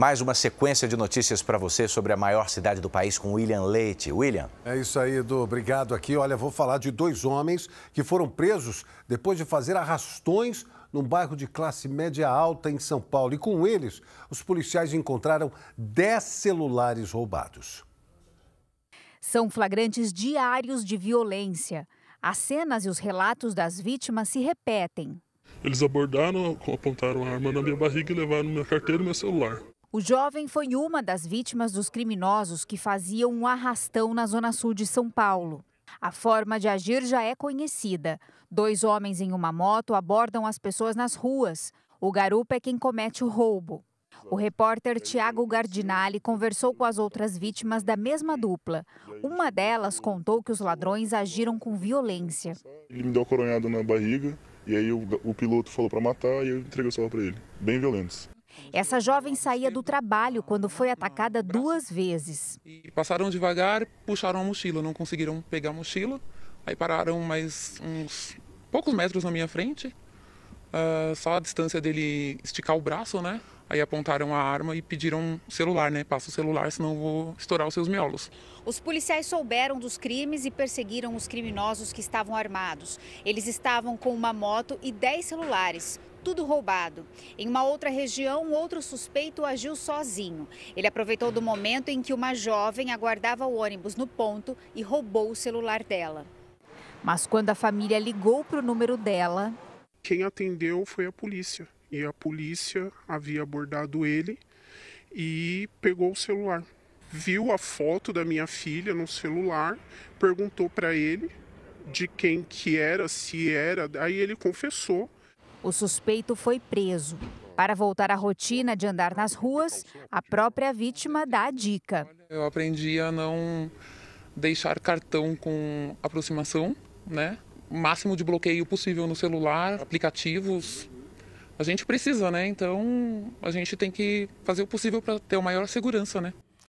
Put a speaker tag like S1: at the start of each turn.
S1: Mais uma sequência de notícias para você sobre a maior cidade do país com William Leite. William. É isso aí, Edu. Obrigado aqui. Olha, vou falar de dois homens que foram presos depois de fazer arrastões num bairro de classe média alta em São Paulo. E com eles, os policiais encontraram 10 celulares roubados.
S2: São flagrantes diários de violência. As cenas e os relatos das vítimas se repetem.
S3: Eles abordaram, apontaram a arma na minha barriga e levaram minha carteira e meu celular.
S2: O jovem foi uma das vítimas dos criminosos que faziam um arrastão na zona sul de São Paulo. A forma de agir já é conhecida. Dois homens em uma moto abordam as pessoas nas ruas. O garupa é quem comete o roubo. O repórter Tiago Gardinali conversou com as outras vítimas da mesma dupla. Uma delas contou que os ladrões agiram com violência.
S3: Ele me deu a coronhada na barriga e aí o, o piloto falou para matar e eu entreguei o celular para ele. Bem violentos.
S2: Essa jovem saía do trabalho quando foi atacada duas vezes. E
S3: passaram devagar, puxaram a mochila, não conseguiram pegar a mochila. Aí pararam mais uns poucos metros na minha frente, uh, só a distância dele esticar o braço, né? Aí apontaram a arma e pediram celular, né? Passa o celular, senão vou estourar os seus miolos.
S2: Os policiais souberam dos crimes e perseguiram os criminosos que estavam armados. Eles estavam com uma moto e 10 celulares tudo roubado. Em uma outra região, outro suspeito agiu sozinho. Ele aproveitou do momento em que uma jovem aguardava o ônibus no ponto e roubou o celular dela. Mas quando a família ligou para o número dela.
S4: Quem atendeu foi a polícia. E a polícia havia abordado ele e pegou o celular. Viu a foto da minha filha no celular, perguntou para ele de quem que era, se era. Aí ele confessou
S2: o suspeito foi preso. Para voltar à rotina de andar nas ruas, a própria vítima dá a dica.
S3: Eu aprendi a não deixar cartão com aproximação, né? O máximo de bloqueio possível no celular, aplicativos. A gente precisa, né? Então a gente tem que fazer o possível para ter a maior segurança, né?